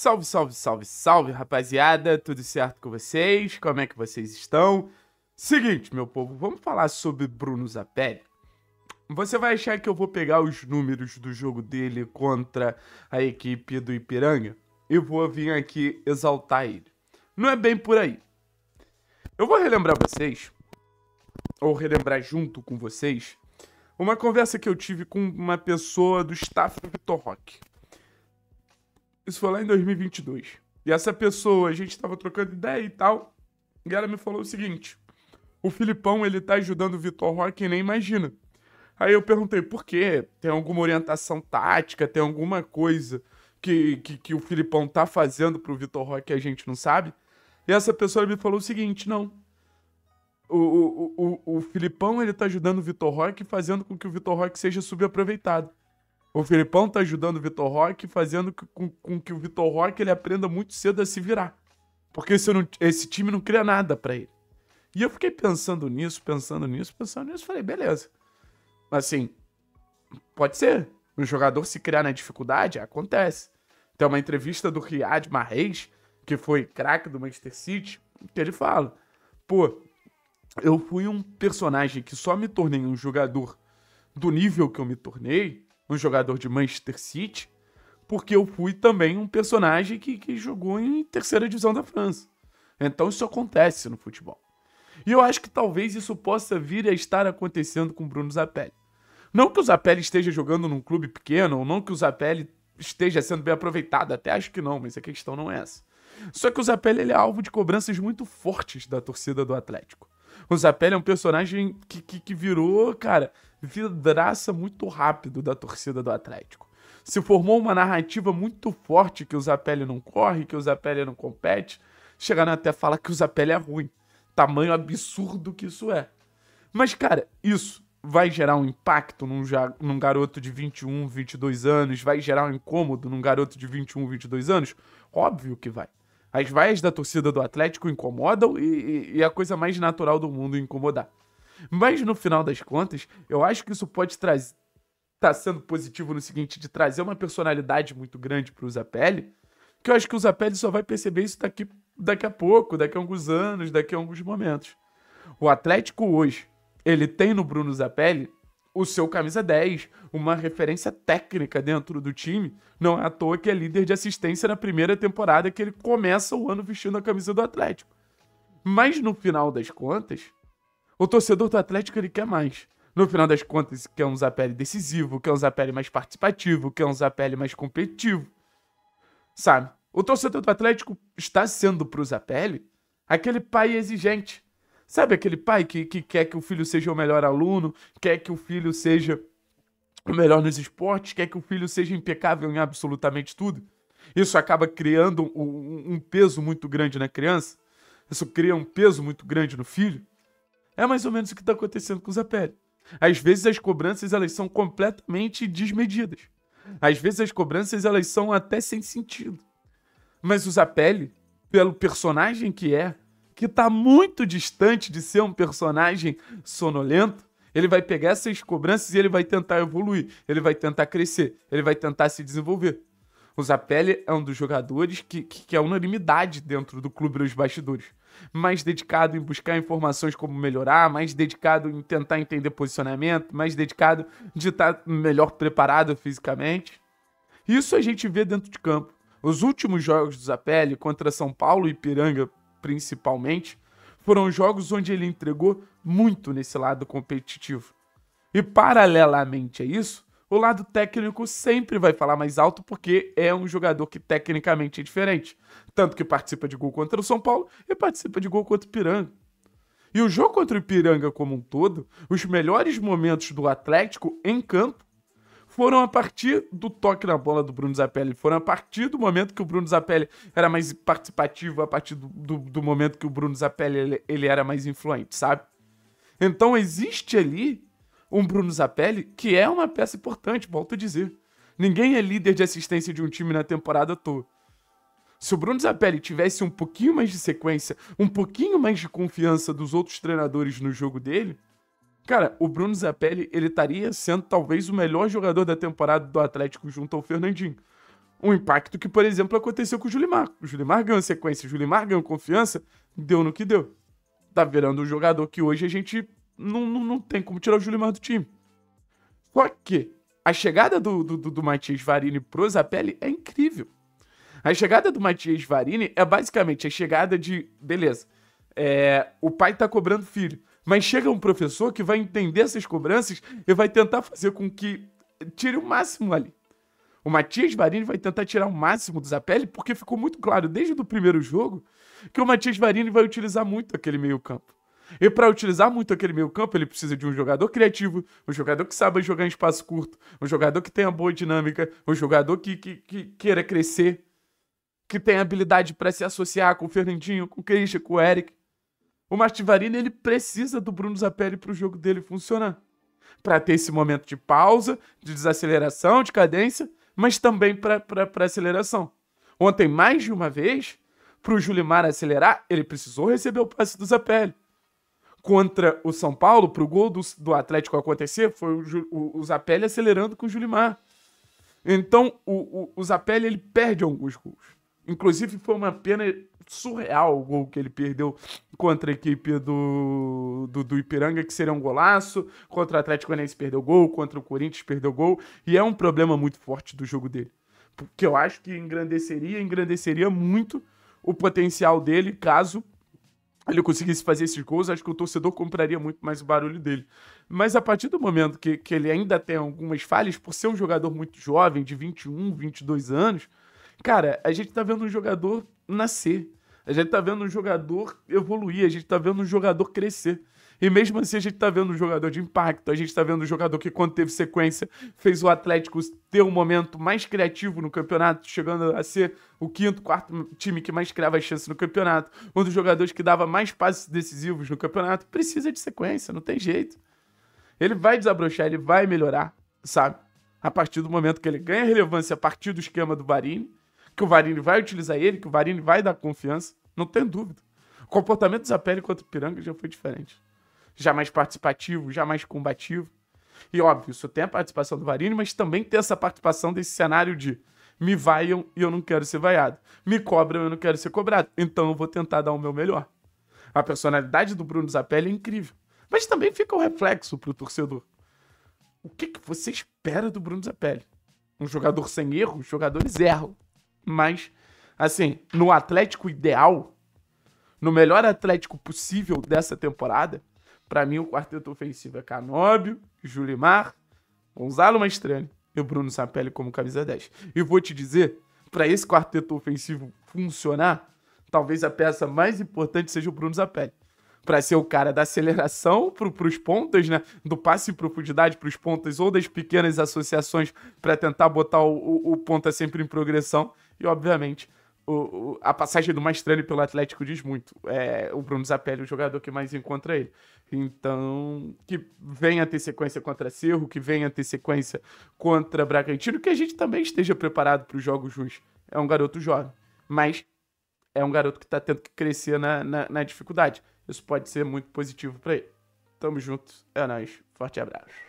Salve, salve, salve, salve, rapaziada! Tudo certo com vocês? Como é que vocês estão? Seguinte, meu povo, vamos falar sobre Bruno Zapelli. Você vai achar que eu vou pegar os números do jogo dele contra a equipe do Ipiranga e vou vir aqui exaltar ele. Não é bem por aí. Eu vou relembrar vocês, ou relembrar junto com vocês, uma conversa que eu tive com uma pessoa do staff do Vitor Roque. Isso foi lá em 2022. E essa pessoa, a gente estava trocando ideia e tal, e ela me falou o seguinte: o Filipão, ele tá ajudando o Vitor Roque nem imagina. Aí eu perguntei por quê? Tem alguma orientação tática? Tem alguma coisa que, que, que o Filipão tá fazendo pro Vitor Roque que a gente não sabe? E essa pessoa me falou o seguinte: não. O, o, o, o Filipão ele tá ajudando o Vitor Roque, fazendo com que o Vitor Roque seja subaproveitado. O Filipão tá ajudando o Vitor Roque, fazendo com, com que o Vitor Roque ele aprenda muito cedo a se virar. Porque esse, esse time não cria nada para ele. E eu fiquei pensando nisso, pensando nisso, pensando nisso, falei, beleza. Assim, pode ser. Um jogador se criar na dificuldade, acontece. Tem uma entrevista do Riyad Mahrez, que foi craque do Manchester City, que ele fala: pô, eu fui um personagem que só me tornei um jogador do nível que eu me tornei um jogador de Manchester City, porque eu fui também um personagem que, que jogou em terceira divisão da França. Então isso acontece no futebol. E eu acho que talvez isso possa vir a estar acontecendo com Bruno Zapelli. Não que o Zapelli esteja jogando num clube pequeno, ou não que o Zapelli esteja sendo bem aproveitado, até acho que não, mas a questão não é essa. Só que o Zapelli é alvo de cobranças muito fortes da torcida do Atlético. O Zapelli é um personagem que, que, que virou, cara, vidraça muito rápido da torcida do Atlético. Se formou uma narrativa muito forte que o Zapelli não corre, que o Zapelli não compete. Chegaram até a falar que o Zapelli é ruim. Tamanho absurdo que isso é. Mas, cara, isso vai gerar um impacto num, num, garoto de 21, 22 anos? Vai gerar um incômodo num garoto de 21, 22 anos? Óbvio que vai. As vaias da torcida do Atlético incomodam e, é a coisa mais natural do mundo incomodar. Mas no final das contas, eu acho que isso pode trazer. Tá sendo positivo no seguinte, de trazer uma personalidade muito grande pro Zapelli, que eu acho que o Zapelli só vai perceber isso daqui, daqui a pouco, daqui a alguns anos, daqui a alguns momentos. O Atlético hoje, ele tem no Bruno Zapelli o seu camisa 10, uma referência técnica dentro do time. Não é à toa que é líder de assistência na primeira temporada que ele começa o ano vestindo a camisa do Atlético. Mas no final das contas, o torcedor do Atlético ele quer mais. No final das contas, quer um Zapelli decisivo, quer um Zapelli mais participativo, quer um Zapelli mais competitivo. Sabe? O torcedor do Atlético está sendo pro Zapelli aquele pai exigente Sabe aquele pai que, que quer que o filho seja o melhor aluno, quer que o filho seja o melhor nos esportes, quer que o filho seja impecável em absolutamente tudo? Isso acaba criando um, um peso muito grande na criança. Isso cria um peso muito grande no filho. É mais ou menos o que está acontecendo com o Zapelli. Às vezes as cobranças elas são completamente desmedidas. Às vezes as cobranças elas são até sem sentido. Mas o Zapelli, pelo personagem que é, que está muito distante de ser um personagem sonolento, ele vai pegar essas cobranças e ele vai tentar evoluir, ele vai tentar crescer, ele vai tentar se desenvolver. O Zapelli é um dos jogadores que, que, que é unanimidade dentro do clube dos bastidores. Mais dedicado em buscar informações como melhorar, mais dedicado em tentar entender posicionamento, mais dedicado de estar melhor preparado fisicamente. Isso a gente vê dentro de campo. Os últimos jogos do Zapelli contra São Paulo e Piranga, principalmente, foram jogos onde ele entregou muito nesse lado competitivo. E paralelamente a isso, o lado técnico sempre vai falar mais alto porque é um jogador que tecnicamente é diferente. Tanto que participa de gol contra o São Paulo e participa de gol contra o Piranga. E o jogo contra o Ipiranga como um todo, os melhores momentos do Atlético em campo foram a partir do toque na bola do Bruno Zapelli, foram a partir do momento que o Bruno Zapelli era mais participativo, a partir do, do, do momento que o Bruno Zapelli ele, ele era mais influente, sabe? Então existe ali um Bruno Zapelli que é uma peça importante, volto a dizer. Ninguém é líder de assistência de um time na temporada toda. Se o Bruno Zapelli tivesse um pouquinho mais de sequência, um pouquinho mais de confiança dos outros treinadores no jogo dele, Cara, o Bruno Zapelli, ele estaria sendo talvez o melhor jogador da temporada do Atlético junto ao Fernandinho. Um impacto que, por exemplo, aconteceu com o Julimar. O Julimar ganhou sequência, o Julimar ganhou confiança, deu no que deu. Tá virando um jogador que hoje a gente não, não, não tem como tirar o Julimar do time. Só que a chegada do, do, do, Matias Varini pro Zapelli é incrível. A chegada do Matias Varini é basicamente a chegada de. Beleza, é, o pai tá cobrando filho. Mas chega um professor que vai entender essas cobranças e vai tentar fazer com que tire o máximo ali. O Matias Varini vai tentar tirar o máximo do Zapelli, porque ficou muito claro desde o primeiro jogo que o Matias Varini vai utilizar muito aquele meio-campo. E para utilizar muito aquele meio-campo, ele precisa de um jogador criativo, um jogador que saiba jogar em espaço curto, um jogador que tenha boa dinâmica, um jogador que, que, que queira crescer, que tenha habilidade para se associar com o Fernandinho, com o Christian, com o Eric. O Martivarini ele precisa do Bruno Zapelli para o jogo dele funcionar. Para ter esse momento de pausa, de desaceleração, de cadência, mas também para aceleração. Ontem, mais de uma vez, para o Julimar acelerar, ele precisou receber o passe do Zapelli. Contra o São Paulo, para o gol do, do Atlético acontecer, foi o, o, o Zapelli acelerando com o Julimar. Então, o, o, o Zapelli ele perde alguns gols. Inclusive, foi uma pena surreal o gol que ele perdeu contra a equipe do, do, do Ipiranga, que seria um golaço. Contra o Atlético Goianiense perdeu gol, contra o Corinthians perdeu gol. E é um problema muito forte do jogo dele. Porque eu acho que engrandeceria, engrandeceria muito o potencial dele caso ele conseguisse fazer esses gols, acho que o torcedor compraria muito mais o barulho dele. Mas a partir do momento que, que ele ainda tem algumas falhas, por ser um jogador muito jovem, de 21, 22 anos, cara, a gente tá vendo um jogador nascer. A gente tá vendo um jogador evoluir, a gente tá vendo um jogador crescer. E mesmo assim, a gente tá vendo um jogador de impacto, a gente tá vendo um jogador que, quando teve sequência, fez o Atlético ter um momento mais criativo no campeonato, chegando a ser o quinto, quarto time que mais criava chance no campeonato. Um dos jogadores que dava mais passes decisivos no campeonato. Precisa de sequência, não tem jeito. Ele vai desabrochar, ele vai melhorar, sabe? A partir do momento que ele ganha relevância a partir do esquema do Varini, que o Varini vai utilizar ele, que o Varini vai dar confiança. Não tem dúvida. O comportamento do Zapelli contra o Piranga já foi diferente. Já mais participativo, já mais combativo. E óbvio, isso tem a participação do Varini, mas também tem essa participação desse cenário de me vaiam e eu não quero ser vaiado. Me cobram e eu não quero ser cobrado. Então eu vou tentar dar o meu melhor. A personalidade do Bruno Zapelli é incrível. Mas também fica o um reflexo pro torcedor. O que, que você espera do Bruno Zapelli? Um jogador sem erro? Jogadores erram. Mas Assim, no Atlético ideal, no melhor Atlético possível dessa temporada, para mim o quarteto ofensivo é Canóbio, Julimar, Gonzalo Mastrani e Bruno Sapelli como camisa 10. E vou te dizer, para esse quarteto ofensivo funcionar, talvez a peça mais importante seja o Bruno Sapelli Para ser o cara da aceleração para os pontas, né? Do passe em profundidade para os pontas ou das pequenas associações para tentar botar o, o, o ponta sempre em progressão. E, obviamente, o, a passagem do Mastrani pelo Atlético diz muito. É, o Bruno Zapelli é o jogador que mais encontra ele. Então, que venha ter sequência contra Cerro, que venha ter sequência contra Bragantino, que a gente também esteja preparado para os jogos ruins. É um garoto jovem, mas é um garoto que está tendo que crescer na, na, na dificuldade. Isso pode ser muito positivo para ele. Tamo junto, é nóis, forte abraço.